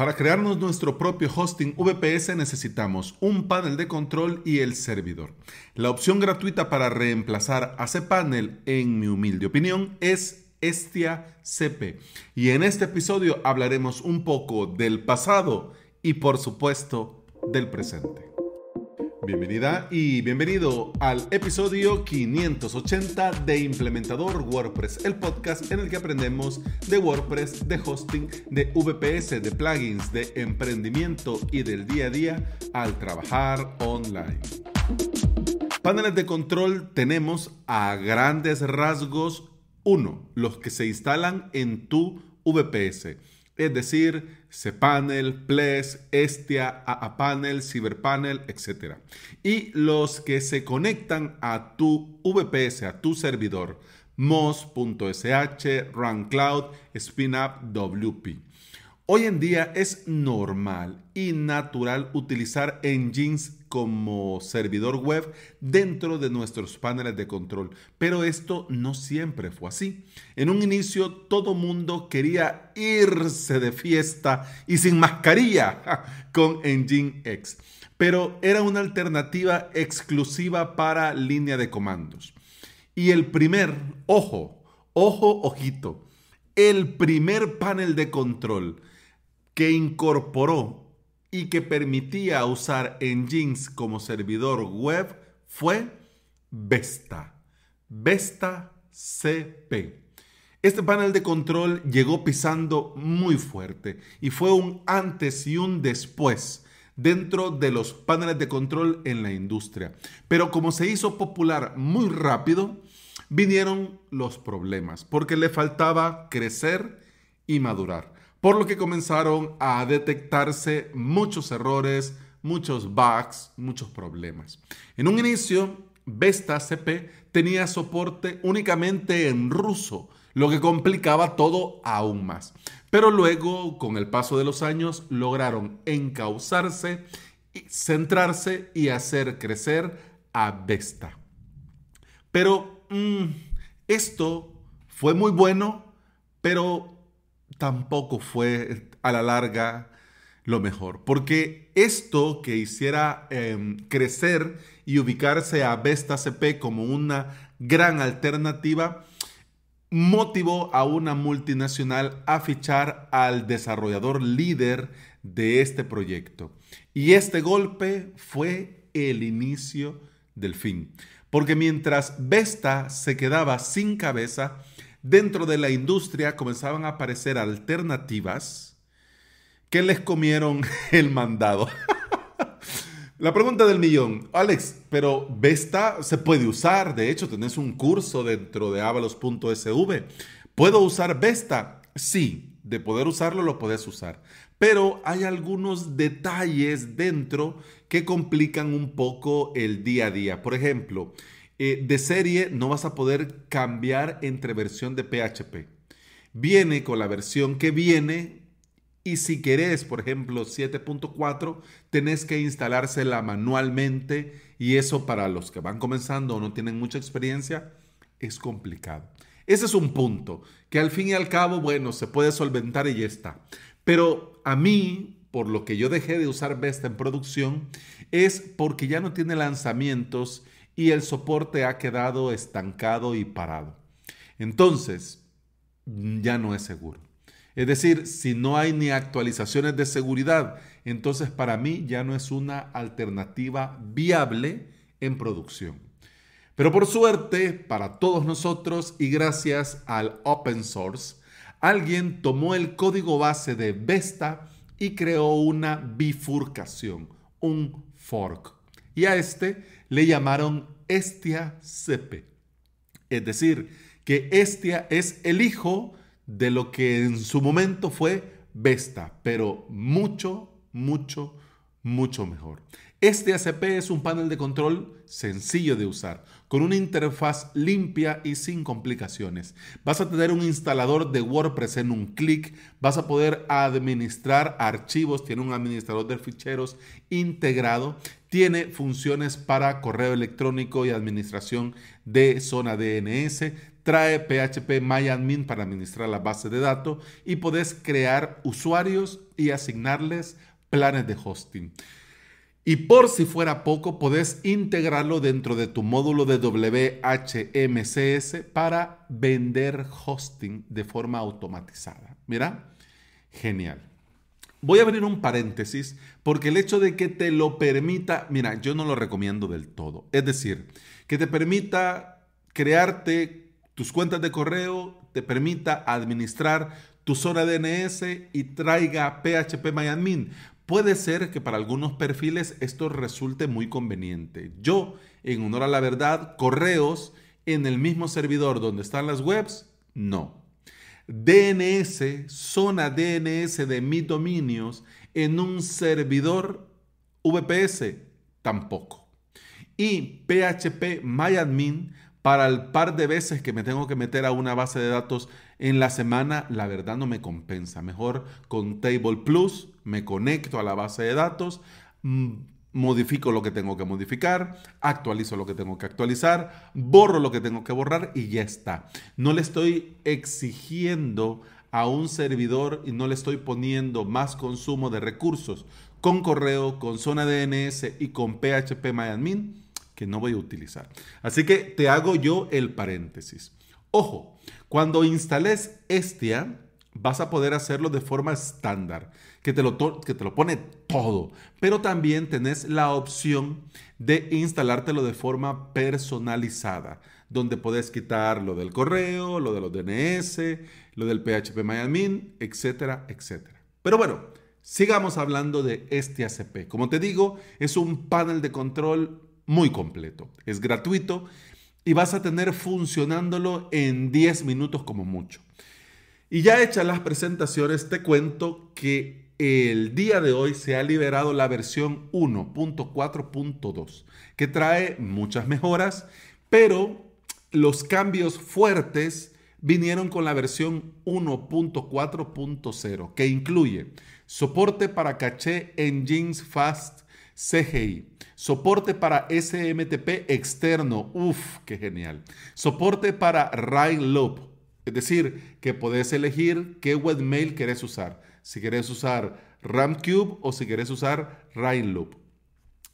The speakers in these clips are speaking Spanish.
Para crearnos nuestro propio hosting VPS necesitamos un panel de control y el servidor. La opción gratuita para reemplazar a cPanel, en mi humilde opinión, es Estia CP. Y en este episodio hablaremos un poco del pasado y por supuesto del presente. Bienvenida y bienvenido al episodio 580 de Implementador WordPress, el podcast en el que aprendemos de WordPress, de hosting, de VPS, de plugins, de emprendimiento y del día a día al trabajar online. Paneles de control tenemos a grandes rasgos Uno, los que se instalan en tu VPS es decir, cPanel, Ples, Estia, AAPanel, CyberPanel, etc. Y los que se conectan a tu VPS, a tu servidor, MOS.sh, RunCloud, Spin-Up. WP. Hoy en día es normal y natural utilizar engines como servidor web dentro de nuestros paneles de control, pero esto no siempre fue así. En un inicio todo mundo quería irse de fiesta y sin mascarilla con Engine pero era una alternativa exclusiva para línea de comandos. Y el primer, ojo, ojo, ojito, el primer panel de control que incorporó y que permitía usar engines como servidor web fue Vesta. Vesta CP. Este panel de control llegó pisando muy fuerte y fue un antes y un después dentro de los paneles de control en la industria. Pero como se hizo popular muy rápido, vinieron los problemas porque le faltaba crecer y madurar por lo que comenzaron a detectarse muchos errores, muchos bugs, muchos problemas. En un inicio, Vesta CP tenía soporte únicamente en ruso, lo que complicaba todo aún más. Pero luego, con el paso de los años, lograron encauzarse, centrarse y hacer crecer a Vesta. Pero mm, esto fue muy bueno, pero tampoco fue a la larga lo mejor, porque esto que hiciera em, crecer y ubicarse a Vesta CP como una gran alternativa, motivó a una multinacional a fichar al desarrollador líder de este proyecto. Y este golpe fue el inicio del fin, porque mientras Vesta se quedaba sin cabeza, dentro de la industria comenzaban a aparecer alternativas que les comieron el mandado. La pregunta del millón, Alex, pero Vesta se puede usar, de hecho tenés un curso dentro de avalos.sv. ¿Puedo usar Vesta? Sí, de poder usarlo lo puedes usar, pero hay algunos detalles dentro que complican un poco el día a día. Por ejemplo, eh, de serie no vas a poder cambiar entre versión de PHP. Viene con la versión que viene y si querés, por ejemplo, 7.4, tenés que instalársela manualmente y eso para los que van comenzando o no tienen mucha experiencia es complicado. Ese es un punto que al fin y al cabo, bueno, se puede solventar y ya está. Pero a mí, por lo que yo dejé de usar Vesta en producción, es porque ya no tiene lanzamientos y el soporte ha quedado estancado y parado. Entonces, ya no es seguro. Es decir, si no hay ni actualizaciones de seguridad, entonces para mí ya no es una alternativa viable en producción. Pero por suerte, para todos nosotros y gracias al open source, alguien tomó el código base de Vesta y creó una bifurcación, un fork. Y a este le llamaron Estia CP. Es decir, que Estia es el hijo de lo que en su momento fue Vesta, pero mucho, mucho, mucho mejor. Este CP es un panel de control sencillo de usar, con una interfaz limpia y sin complicaciones. Vas a tener un instalador de WordPress en un clic, vas a poder administrar archivos, tiene un administrador de ficheros integrado tiene funciones para correo electrónico y administración de zona DNS, trae PHP MyAdmin para administrar la base de datos y podés crear usuarios y asignarles planes de hosting. Y por si fuera poco, podés integrarlo dentro de tu módulo de WHMCS para vender hosting de forma automatizada. Mira, genial. Voy a abrir un paréntesis porque el hecho de que te lo permita, mira, yo no lo recomiendo del todo. Es decir, que te permita crearte tus cuentas de correo, te permita administrar tu zona DNS y traiga PHP MyAdmin. Puede ser que para algunos perfiles esto resulte muy conveniente. Yo, en honor a la verdad, correos en el mismo servidor donde están las webs, no. DNS, zona DNS de mis dominios en un servidor VPS, tampoco. Y PHP MyAdmin para el par de veces que me tengo que meter a una base de datos en la semana, la verdad no me compensa. Mejor con Table Plus me conecto a la base de datos, mm, modifico lo que tengo que modificar, actualizo lo que tengo que actualizar, borro lo que tengo que borrar y ya está. No le estoy exigiendo a un servidor y no le estoy poniendo más consumo de recursos con correo, con zona DNS y con PHP que no voy a utilizar. Así que te hago yo el paréntesis. Ojo, cuando instales Estia, vas a poder hacerlo de forma estándar, que te, lo que te lo pone todo, pero también tenés la opción de instalártelo de forma personalizada, donde podés quitar lo del correo, lo de los DNS, lo del PHP Miami etcétera, etcétera. Pero bueno, sigamos hablando de este ACP. Como te digo, es un panel de control muy completo, es gratuito y vas a tener funcionándolo en 10 minutos como mucho. Y ya hechas las presentaciones, te cuento que el día de hoy se ha liberado la versión 1.4.2, que trae muchas mejoras, pero los cambios fuertes vinieron con la versión 1.4.0, que incluye soporte para caché en Jeans Fast CGI, soporte para SMTP externo, uff, qué genial, soporte para Rail Loop, es decir, que podés elegir qué webmail querés usar. Si querés usar RamCube o si querés usar Rainloop.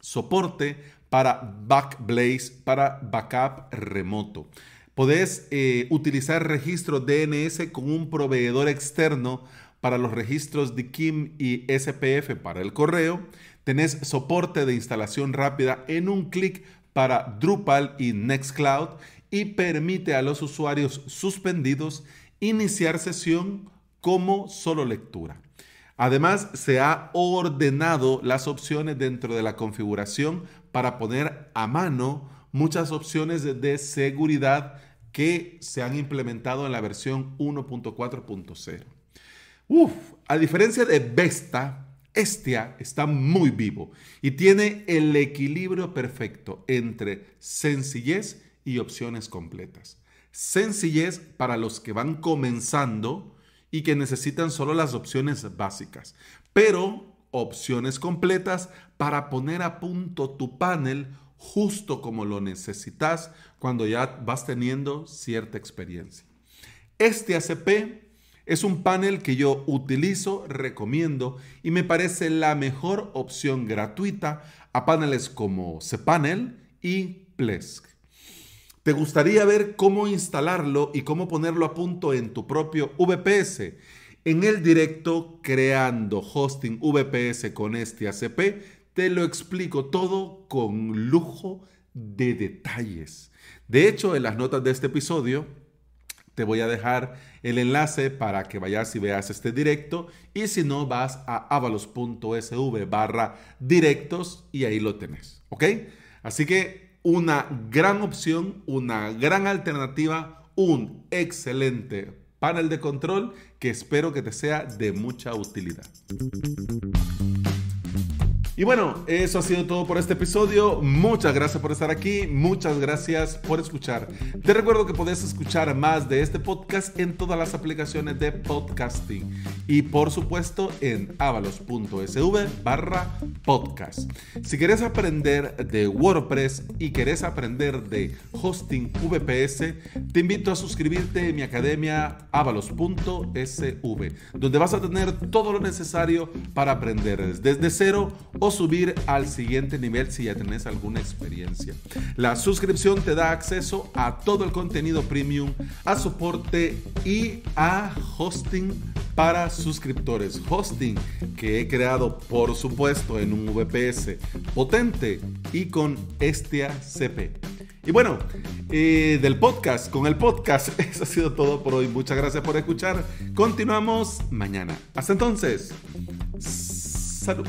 Soporte para Backblaze, para backup remoto. Podés eh, utilizar registro DNS con un proveedor externo para los registros de KIM y SPF para el correo. Tenés soporte de instalación rápida en un clic para Drupal y Nextcloud y permite a los usuarios suspendidos iniciar sesión como solo lectura. Además, se ha ordenado las opciones dentro de la configuración para poner a mano muchas opciones de seguridad que se han implementado en la versión 1.4.0. Uf, a diferencia de Vesta, Estia está muy vivo y tiene el equilibrio perfecto entre sencillez y opciones completas. Sencillez para los que van comenzando y que necesitan solo las opciones básicas, pero opciones completas para poner a punto tu panel justo como lo necesitas cuando ya vas teniendo cierta experiencia. Este ACP es un panel que yo utilizo, recomiendo y me parece la mejor opción gratuita a paneles como cPanel y Plesk. ¿Te gustaría ver cómo instalarlo y cómo ponerlo a punto en tu propio VPS? En el directo Creando Hosting VPS con este ACP, te lo explico todo con lujo de detalles. De hecho, en las notas de este episodio te voy a dejar el enlace para que vayas y veas este directo y si no vas a avalos.sv barra directos y ahí lo tenés, ¿ok? Así que una gran opción, una gran alternativa, un excelente panel de control que espero que te sea de mucha utilidad. Y bueno, eso ha sido todo por este episodio. Muchas gracias por estar aquí. Muchas gracias por escuchar. Te recuerdo que puedes escuchar más de este podcast en todas las aplicaciones de podcasting y por supuesto en avalos.sv barra podcast. Si querés aprender de WordPress y querés aprender de hosting VPS, te invito a suscribirte en mi academia avalos.sv, donde vas a tener todo lo necesario para aprender desde cero o subir al siguiente nivel si ya tenés alguna experiencia. La suscripción te da acceso a todo el contenido premium, a soporte y a hosting para suscriptores, hosting que he creado por supuesto en un VPS potente y con este CP. Y bueno, eh, del podcast, con el podcast, eso ha sido todo por hoy. Muchas gracias por escuchar. Continuamos mañana. Hasta entonces. Salud.